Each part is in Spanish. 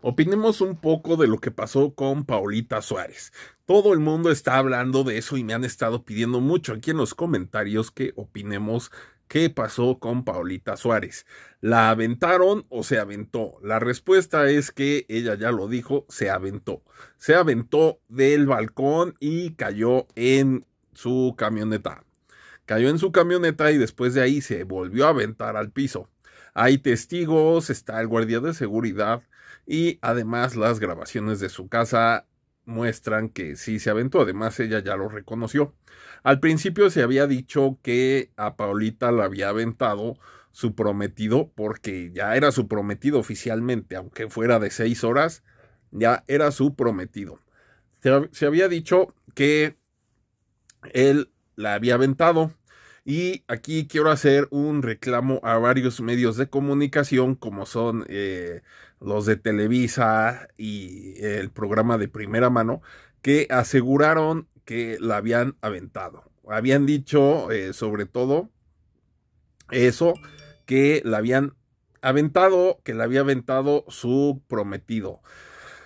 opinemos un poco de lo que pasó con Paulita Suárez. Todo el mundo está hablando de eso y me han estado pidiendo mucho aquí en los comentarios que opinemos qué pasó con Paulita Suárez. ¿La aventaron o se aventó? La respuesta es que ella ya lo dijo, se aventó. Se aventó del balcón y cayó en su camioneta. Cayó en su camioneta y después de ahí se volvió a aventar al piso. Hay testigos, está el guardia de seguridad y además las grabaciones de su casa muestran que sí se aventó, además ella ya lo reconoció. Al principio se había dicho que a Paulita la había aventado su prometido porque ya era su prometido oficialmente, aunque fuera de seis horas, ya era su prometido. Se, había dicho que él la había aventado y aquí quiero hacer un reclamo a varios medios de comunicación como son eh, los de Televisa y el programa de primera mano, que aseguraron que la habían aventado. Habían dicho, eh, sobre todo, eso, que la habían aventado, que la había aventado su prometido.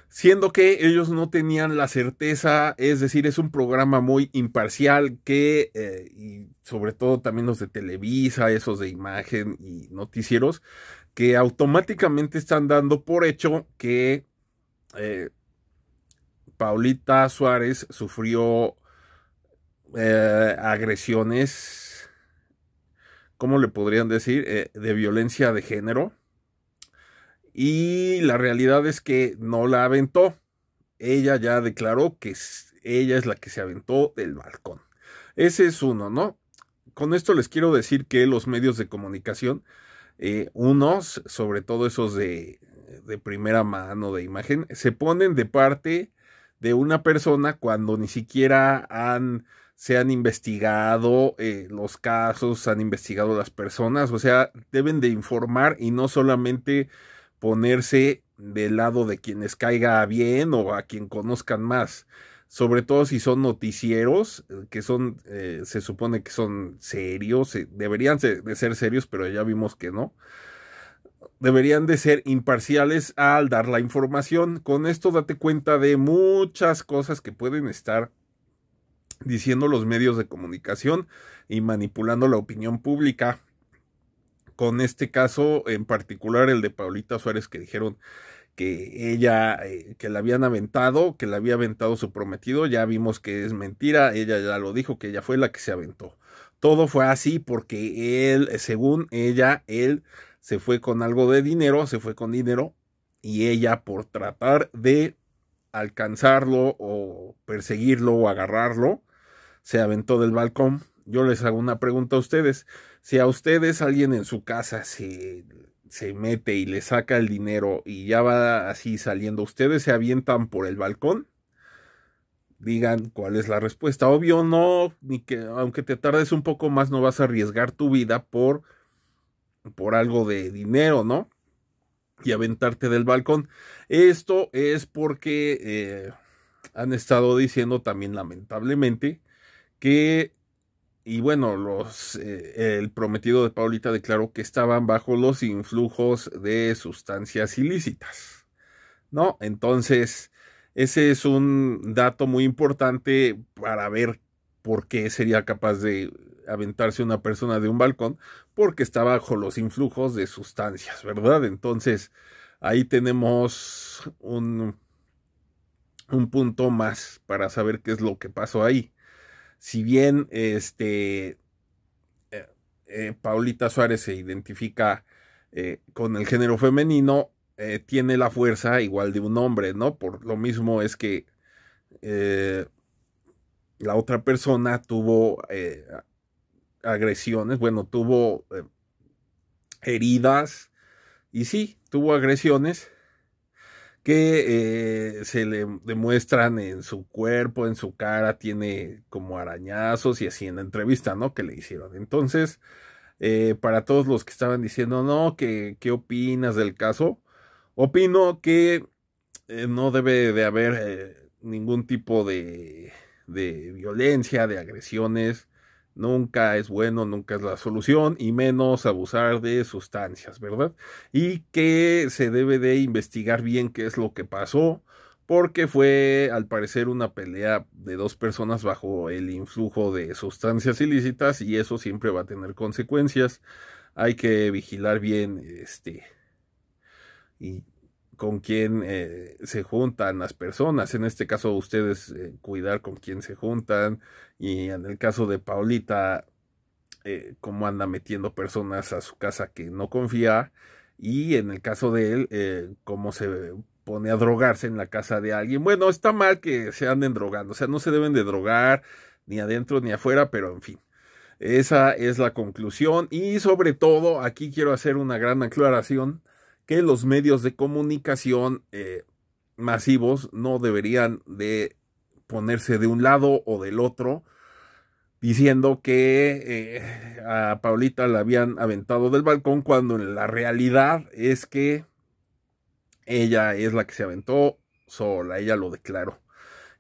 Siendo que ellos no tenían la certeza, es decir, es un programa muy imparcial que, eh, y sobre todo también los de Televisa, esos de imagen y noticieros, que automáticamente están dando por hecho que eh, Paulita Suárez sufrió eh, agresiones, ¿cómo le podrían decir? Eh, de violencia de género. Y la realidad es que no la aventó. Ella ya declaró que ella es la que se aventó del balcón. Ese es uno, ¿no? Con esto les quiero decir que los medios de comunicación eh, unos, sobre todo esos de, primera mano, de imagen, se ponen de parte de una persona cuando ni siquiera han, se han investigado eh, los casos, han investigado las personas, o sea, deben de informar y no solamente ponerse del lado de quienes caiga bien o a quien conozcan más sobre todo si son noticieros, eh, que son, eh, se supone que son serios, deberían de ser serios, pero ya vimos que no. Deberían de ser imparciales al dar la información. Con esto date cuenta de muchas cosas que pueden estar diciendo los medios de comunicación y manipulando la opinión pública. Con este caso en particular, el de Paulita Suárez, que dijeron que ella, eh, que la habían aventado, que la había aventado su prometido, ya vimos que es mentira, ella ya lo dijo, que ella fue la que se aventó. Todo fue así porque él, eh, según ella, él se fue con algo de dinero, se fue con dinero, y ella por tratar de alcanzarlo o perseguirlo o agarrarlo, se aventó del balcón. Yo les hago una pregunta a ustedes. Si a ustedes alguien en su casa se se mete y le saca el dinero y ya va así saliendo, ustedes se avientan por el balcón. Digan cuál es la respuesta. Obvio no, ni que aunque te tardes un poco más no vas a arriesgar tu vida por por algo de dinero, ¿no? Y aventarte del balcón. Esto es porque eh, han estado diciendo también lamentablemente que y bueno, los, eh, el prometido de Paulita declaró que estaban bajo los influjos de sustancias ilícitas. ¿No? Entonces, ese es un dato muy importante para ver por qué sería capaz de aventarse una persona de un balcón, porque está bajo los influjos de sustancias, ¿verdad? Entonces, ahí tenemos un, un punto más para saber qué es lo que pasó ahí si bien este, eh, eh, Paulita Suárez se identifica eh, con el género femenino, tiene la fuerza igual de un hombre, ¿no? Por lo mismo es que la otra persona tuvo agresiones, bueno, tuvo heridas y sí, tuvo agresiones que eh, se le demuestran en su cuerpo, en su cara, tiene como arañazos y así en la entrevista, ¿no? Que le hicieron. Entonces, eh, para todos los que estaban diciendo, no, que, ¿qué opinas del caso? Opino que eh, no debe de haber ningún tipo de, de violencia, de agresiones nunca es bueno, nunca es la solución, y menos abusar de sustancias, ¿verdad? Y que se debe de investigar bien qué es lo que pasó, porque fue al parecer una pelea de dos personas bajo el influjo de sustancias ilícitas y eso siempre va a tener consecuencias. Hay que vigilar bien este y con quién eh, se juntan las personas. En este caso, ustedes eh, cuidar con quién se juntan. Y en el caso de Paulita, eh, cómo anda metiendo personas a su casa que no confía. Y en el caso de él, cómo se pone a drogarse en la casa de alguien. Bueno, está mal que se anden drogando. O sea, no se deben de drogar ni adentro ni afuera, pero en fin. Esa es la conclusión. Y sobre todo, aquí quiero hacer una gran aclaración que los medios de comunicación eh, masivos no deberían de ponerse de un lado o del otro diciendo que eh, a Paulita la habían aventado del balcón cuando la realidad es que ella es la que se aventó sola, ella lo declaró.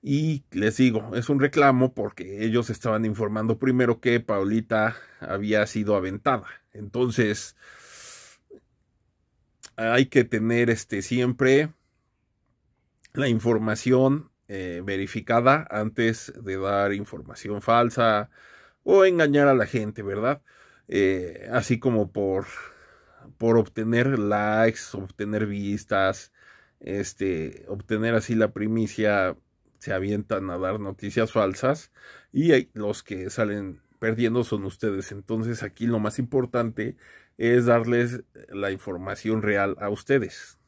Y les digo, es un reclamo porque ellos estaban informando primero que Paulita había sido aventada. Entonces, Ah, hay que tener este, siempre la información eh, verificada antes de dar información falsa o engañar a la gente, ¿verdad? Eh, así como por, por obtener likes, obtener vistas, este, obtener así la primicia, se avientan a dar noticias falsas y los que salen perdiendo son ustedes. Entonces aquí lo más importante es darles la información real a ustedes,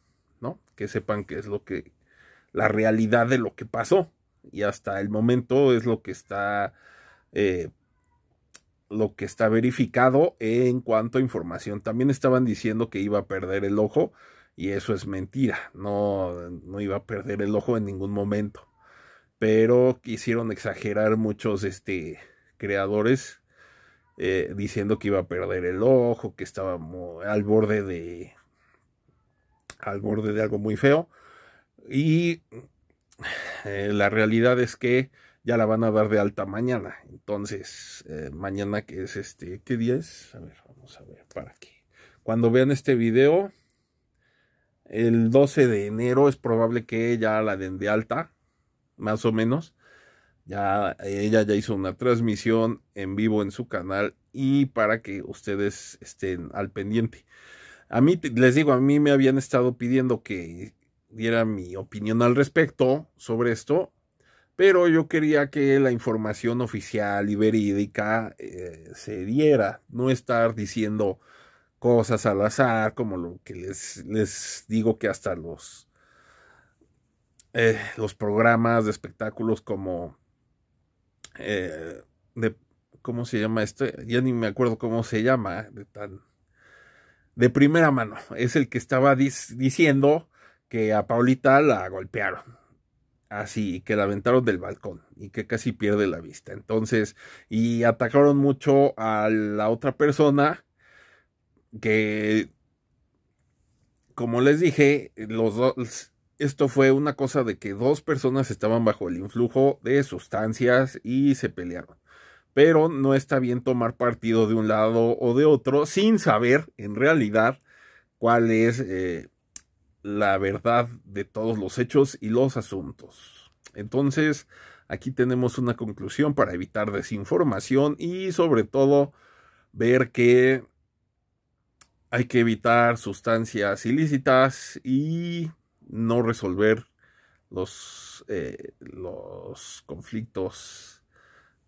¿no? Que sepan qué es lo que, la realidad de lo que pasó. Y hasta el momento es lo que está, eh, lo que está verificado en cuanto a información. También estaban diciendo que iba a perder el ojo y eso es mentira. No, no iba a perder el ojo en ningún momento. Pero quisieron exagerar muchos este, creadores eh, diciendo que iba a perder el ojo, que estaba al borde de al borde de algo muy feo y eh, la realidad es que ya la van a dar de alta mañana. Entonces, eh, mañana que es este, ¿qué día es? A ver, vamos a ver, para qué. Cuando vean este video, el 12 de enero es probable que ya la den de alta, más o menos. Ya eh, ella ya hizo una transmisión en vivo en su canal y para que ustedes estén al pendiente. A mí les digo, a mí me habían estado pidiendo que diera mi opinión al respecto sobre esto, pero yo quería que la información oficial y verídica eh, se diera, no estar diciendo cosas al azar, como lo que les, les digo que hasta los, eh, los programas de espectáculos como eh, de, ¿cómo se llama esto? Ya ni me acuerdo cómo se llama, de tan, de primera mano, es el que estaba diciendo que a Paulita la golpearon. Así, que la aventaron del balcón y que casi pierde la vista. Entonces, y atacaron mucho a la otra persona que, como les dije, los dos esto fue una cosa de que dos personas estaban bajo el influjo de sustancias y se pelearon. Pero no está bien tomar partido de un lado o de otro sin saber en realidad cuál es eh, la verdad de todos los hechos y los asuntos. Entonces, aquí tenemos una conclusión para evitar desinformación y sobre todo ver que hay que evitar sustancias ilícitas y no resolver los, eh, los conflictos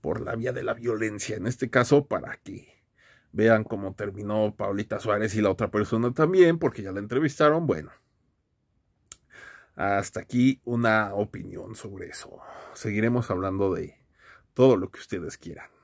por la vía de la violencia. En este caso, para que vean cómo terminó Paulita Suárez y la otra persona también, porque ya la entrevistaron. Bueno, hasta aquí una opinión sobre eso. Seguiremos hablando de todo lo que ustedes quieran.